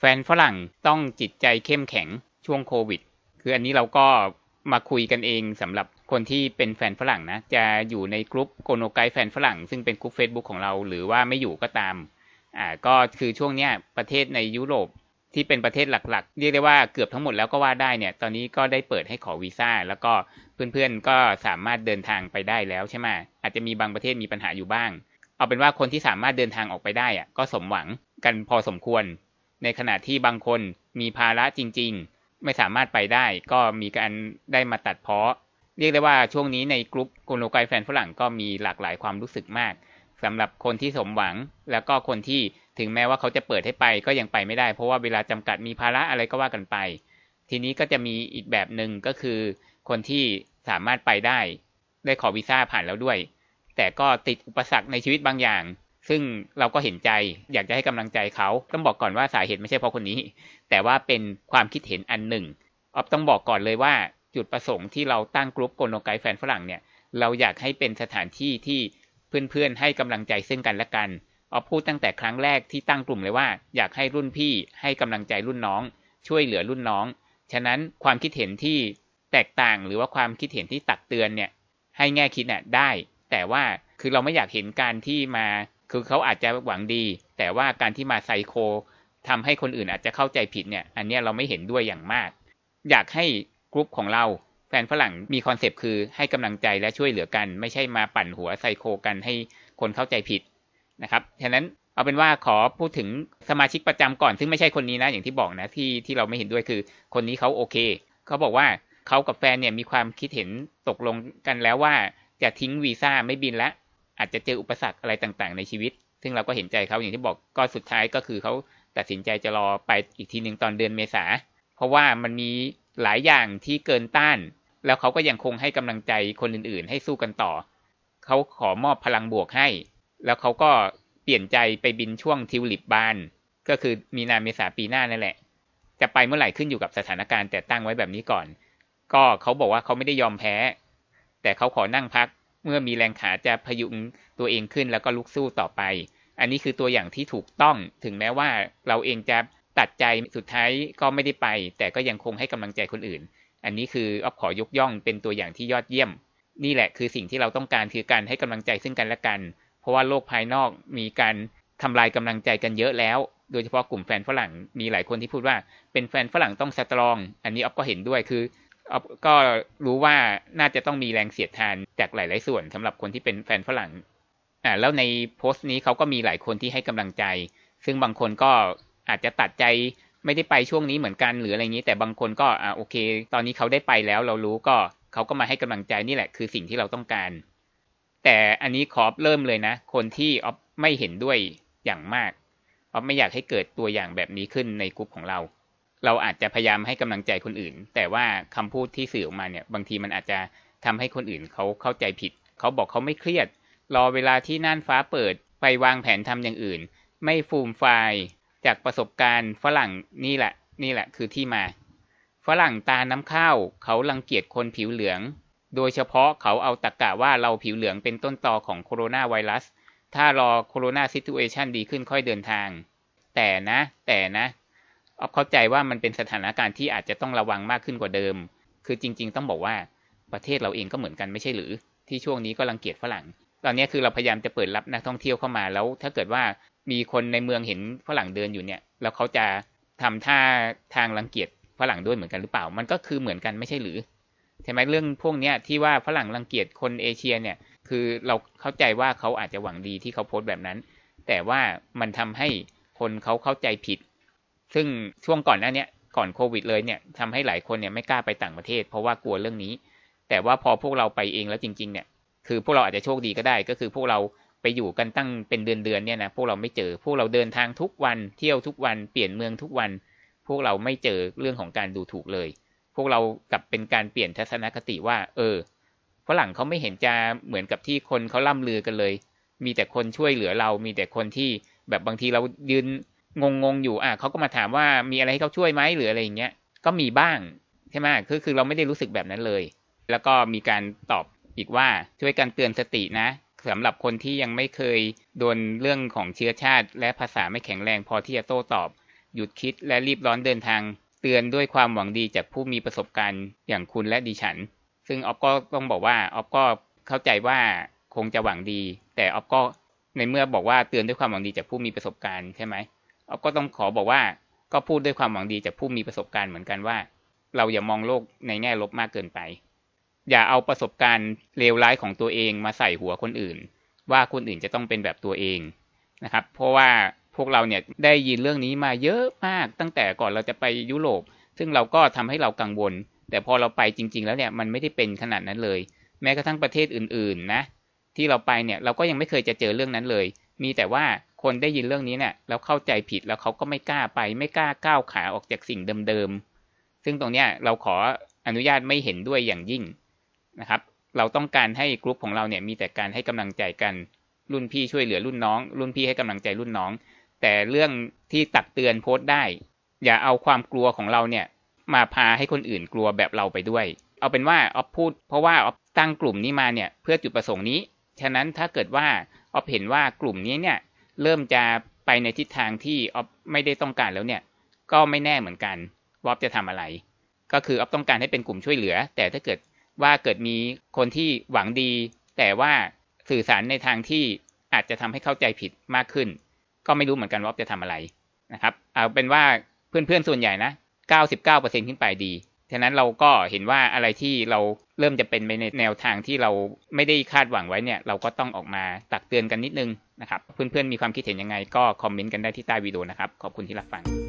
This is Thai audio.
แฟนฝรั่งต้องจิตใจเข้มแข็งช่วงโควิด คืออันนี้เราก็มาคุยกันเองสำหรับคนที่เป็นแฟนฝรั่งนะ จะอยู่ในกลุ่มโกโนไกแฟนฝรั่ง ซึ่งเป็นกลุ่ม Facebook ของเรา หรือว่าไม่อยู่ก็ตาม อ่า ก็คือช่วงเนี้ยประเทศในยุโรปที่เป็นประเทศหลัก ๆ เรียกได้ว่าเกือบทั้งหมดแล้วก็ว่าได้เนี่ย ตอนนี้ก็ได้เปิดให้ขอวีซ่าแล้วก็เพื่อนๆ ก็สามารถเดินทางไปได้แล้วใช่ไหมอาจจะมีบางประเทศมีปัญหาอยู่บ้าง เอาเป็นว่าคนที่สามารถเดินทางออกไปได้อะก็สมหวังกันพอสมควรในขณะที่บางคนมีภาระจริงๆ ไม่สามารถไปได้ก็มีการได้มาตัดเพาะเรียกได้ว่าช่วงนี้ในกลุ่มกลโลกไกแฟนฝรั่งก็มีหลากหลายความรู้สึกมากสำหรับคนที่สมหวังแล้วก็คนที่ถึงแม้ว่าเขาจะเปิดให้ไปก็ยังไปไม่ได้ เพราะว่าเวลาจำกัดมีภาระอะไรก็ว่ากันไป ทีนี้ก็จะมีอีกแบบหนึ่งก็คือ คนที่สามารถไปได้ได้ขอวีซ่าผ่านแล้วด้วย แต่ก็ติดอุปสรรคในชีวิตบางอย่างซึ่งเราก็เห็นใจอยากจะให้กำลังใจเขา ต้องบอกก่อนว่าสาเหตุไม่ใช่เพราะคนนี้ แต่ว่าเป็นความคิดเห็นอันหนึ่ง ออฟต้องบอกก่อนเลยว่า จุดประสงค์ที่เราตั้งกลุ่มโกโนไกแฟนฝรั่งเนี่ย เราอยากให้เป็นสถานที่ที่เพื่อนๆให้กำลังใจซึ่งกันและกันออฟพูดตั้งแต่ครั้งแรกที่ตั้งกลุ่มเลยว่าอยากให้รุ่นพี่ ให้กำลังใจรุ่นน้อง ช่วยเหลือรุ่นน้อง ฉะนั้นความคิดเห็นที่แตกต่างหรือว่าความคิดเห็นที่ตักเตือนเนี่ย ให้แง่คิดเนี่ยได้ แต่ว่าคือเราไม่อยากเห็นการที่มาคือเขาอาจจะหวังดี แต่ว่าการที่มาไซโคทำให้คนอื่นอาจจะเข้าใจผิดเนี่ยอันนี้เราไม่เห็นด้วยอย่างมาก อยากให้กรุ๊ปของเราแฟนฝรั่งมีคอนเซปต์คือให้กำลังใจและช่วยเหลือกันไม่ใช่มาปั่นหัวไซโค กันให้คนเข้าใจผิดนะครับฉะนั้นเอาเป็นว่าขอพูดถึงสมาชิกประจำก่อน ซึ่งไม่ใช่คนนี้นะอย่างที่บอกนะที่ที่เราไม่เห็นด้วยคือคนนี้เขาโอเคเขาบอกว่าเขากับแฟนเนี่ยมีความคิดเห็นตกลงกันแล้วว่าจะทิ้งวีซ่าไม่บินแล้วอาจจะเจออุปสรรคอะไรต่างๆในชีวิต ซึ่งเราก็เห็นใจเขาอย่างที่บอก ก็สุดท้ายก็คือเขาตัดสินใจจะรอไปอีกทีหนึ่งตอนเดือนเมษา เพราะว่ามันมีหลายอย่างที่เกินต้าน แล้วเขาก็ยังคงให้กำลังใจคนอื่นๆ ให้สู้กันต่อ เขาขอมอบพลังบวกให้ แล้วเขาก็เปลี่ยนใจไปบินช่วงทิวลิปบาน ก็คือมีนาเมษาปีหน้านั่นแหละ จะไปเมื่อไหร่ขึ้นอยู่กับสถานการณ์แต่ตั้งไว้แบบนี้ก่อน ก็เขาบอกว่าเขาไม่ได้ยอมแพ้ แต่เขาขอนั่งพักเมื่อมีแรงขาจะพยุงตัวเองขึ้นแล้วก็ลุกสู้ต่อไป อันนี้คือตัวอย่างที่ถูกต้องถึงแม้ว่าเราเองจะตัดใจสุดท้ายก็ไม่ได้ไป แต่ก็ยังคงให้กำลังใจคนอื่น อันนี้คืออ๊อฟขอยกย่องเป็นตัวอย่างที่ยอดเยี่ยม นี่แหละคือสิ่งที่เราต้องการคือการให้กำลังใจซึ่งกันและกัน เพราะว่าโลกภายนอกมีการทำลายกำลังใจกันเยอะแล้ว โดยเฉพาะกลุ่มแฟนฝรั่งมีหลายคนที่พูดว่า เป็นแฟนฝรั่งต้องสตรอง อันนี้อ๊อฟก็เห็นด้วยคือก็รู้ว่าน่าจะต้องมีแรงเสียดทานจากหลาย ๆ ส่วน สำหรับคนที่เป็นแฟนฝรั่งอ่าแล้วในโพสต์นี้เขาก็มีหลายคนที่ให้กำลังใจ ซึ่งบางคนก็อาจจะตัดใจไม่ได้ไปช่วงนี้เหมือนกันหรืออะไรนี้ แต่บางคนก็อ่าโอเค ตอนนี้เขาได้ไปแล้ว เรารู้ก็เขาก็มาให้กำลังใจนี่แหละคือสิ่งที่เราต้องการ แต่อันนี้ขอเริ่มเลยนะ คนที่ออฟไม่เห็นด้วยอย่างมากออฟไม่อยากให้เกิดตัวอย่างแบบนี้ขึ้นในกลุ่มของเราเราอาจจะพยายามให้กำลังใจคนอื่น แต่ว่าคำพูดที่สื่อออกมาเนี่ย บางทีมันอาจจะทำให้คนอื่นเขาเข้าใจผิด เขาบอกเขาไม่เครียด รอเวลาที่น่านฟ้าเปิด ไปวางแผนทำอย่างอื่น ไม่ฟูมไฟจากประสบการณ์ฝรั่งนี่แหละ นี่แหละ คือที่มา ฝรั่งตาน้ำข้าวเขารังเกียจคนผิวเหลือง โดยเฉพาะเขาเอาตะกกะว่าเราผิวเหลืองเป็นต้นตอของโคโรนาไวรัส ถ้ารอโคโรนาซิทูเอชันดีขึ้นค่อยเดินทาง แต่นะ แต่นะออฟเข้าใจว่ามันเป็นสถานการณ์ที่อาจจะต้องระวังมากขึ้นกว่าเดิม คือจริงๆต้องบอกว่าประเทศเราเองก็เหมือนกันไม่ใช่หรือ ที่ช่วงนี้ก็รังเกียจฝรั่งตอนนี้คือเราพยายามจะเปิดรับนักท่องเที่ยวเข้ามาแล้ว ถ้าเกิดว่ามีคนในเมืองเห็นฝรั่งเดินอยู่เนี่ยแล้วเขาจะทำท่าทางรังเกียจฝรั่งด้วยเหมือนกันหรือเปล่ามันก็คือเหมือนกันไม่ใช่หรือใช่ไหมเรื่องพวกนี้ที่ว่าฝรั่งรังเกียจคนเอเชียเนี่ยคือเราเข้าใจว่าเขาอาจจะหวังดีที่เขาโพสต์แบบนั้น แต่ว่ามันทำให้คนเขาเข้าใจผิดซึ่งช่วงก่อนหน้านี้ก่อนโควิดเลยเนี่ยทำให้หลายคนเนี่ยไม่กล้าไปต่างประเทศ เพราะว่ากลัวเรื่องนี้ แต่ว่าพอพวกเราไปเองแล้วจริงๆเนี่ยคือพวกเราอาจจะโชคดีก็ได้ก็คือพวกเราไปอยู่กันตั้งเป็นเดือนๆเนี่ยนะพวกเราไม่เจอพวกเราเดินทางทุกวันเที่ยวทุกวันเปลี่ยนเมืองทุกวัน พวกเราไม่เจอเรื่องของการดูถูกเลย พวกเรากลับเป็นการเปลี่ยนทัศนคติว่า เออฝรั่งเขาไม่เห็นจะเหมือนกับที่คนเขาล่ำลือกันเลย มีแต่คนช่วยเหลือเรา มีแต่คนที่แบบบางทีเรายืนงงงอยู่ อ่ะเขาก็มาถามว่า มีอะไรให้เขาช่วยไหมหรืออะไรอย่างเงี้ย ก็มีบ้างใช่ไหมคือ คือเราไม่ได้รู้สึกแบบนั้นเลย แล้วก็มีการตอบอีกว่า ช่วยกันเตือนสตินะสำหรับคนที่ยังไม่เคยโดนเรื่องของเชื้อชาติ และภาษาไม่แข็งแรงพอที่จะโต้ตอบ หยุดคิดและรีบร้อนเดินทาง เตือนด้วยความหวังดีจากผู้มีประสบการณ์อย่างคุณและดิฉัน ซึ่งออฟก็ต้องบอกว่าออฟก็เข้าใจว่าคงจะหวังดี แต่ออฟก็ในเมื่อบอกว่าเตือนด้วยความหวังดีจากผู้มีประสบการณ์ใช่ไหมเราก็ต้องขอบอกว่าก็พูดด้วยความหวังดีจากผู้มีประสบการณ์เหมือนกันว่า เราอย่ามองโลกในแง่ลบมากเกินไป อย่าเอาประสบการณ์เลวร้ายของตัวเองมาใส่หัวคนอื่น ว่าคนอื่นจะต้องเป็นแบบตัวเองนะครับเพราะว่าพวกเราเนี่ยได้ยินเรื่องนี้มาเยอะมากตั้งแต่ก่อนเราจะไปยุโรปซึ่งเราก็ทำให้เรากังวล แต่พอเราไปจริง ๆ แล้วเนี่ยมันไม่ได้เป็นขนาดนั้นเลย แม้กระทั่งประเทศอื่น ๆนะ ที่เราไปเนี่ยเราก็ยังไม่เคยจะเจอเรื่องนั้นเลย มีแต่ว่าคนได้ยินเรื่องนี้เนี่ยแล้วเข้าใจผิดแล้วเขาก็ไม่กล้าไปไม่กล้าก้าวขาออกจากสิ่งเดิมๆ ซึ่งตรงเนี้ยเราขออนุญาตไม่เห็นด้วยอย่างยิ่งนะครับ เราต้องการให้กลุ่มของเราเนี่ยมีแต่การให้กำลังใจกัน รุ่นพี่ช่วยเหลือรุ่นน้อง รุ่นพี่ให้กำลังใจรุ่นน้อง แต่เรื่องที่ตักเตือนโพสต์ได้ อย่าเอาความกลัวของเราเนี่ยมาพาให้คนอื่นกลัวแบบเราไปด้วย เอาเป็นว่าออฟพูด เพราะว่าออฟตั้งกลุ่มนี้มาเนี่ยเพื่อจุดประสงค์นี้ฉะนั้นถ้าเกิดว่าออฟเห็นว่ากลุ่มนี้เนี่ยเริ่มจะไปในทิศทางที่ออฟไม่ได้ต้องการแล้วเนี่ย ก็ไม่แน่เหมือนกันว่าออฟจะทำอะไร ก็คือออฟต้องการให้เป็นกลุ่มช่วยเหลือ แต่ถ้าเกิดว่าเกิดมีคนที่หวังดี แต่ว่าสื่อสารในทางที่อาจจะทำให้เข้าใจผิดมากขึ้น ก็ไม่รู้เหมือนกันว่าออฟจะทำอะไรนะครับ เอาเป็นว่าเพื่อนๆส่วนใหญ่นะ99%ขึ้นไปดีฉะนั้นเราก็เห็นว่าอะไรที่เราเริ่มจะเป็นไปในแนวทางที่เราไม่ได้คาดหวังไว้เนี่ย เราก็ต้องออกมาตักเตือนกันนิดนึงนะครับ เพื่อนๆมีความคิดเห็นยังไงก็คอมเมนต์กันได้ที่ใต้วิดีโอนะครับ ขอบคุณที่รับฟัง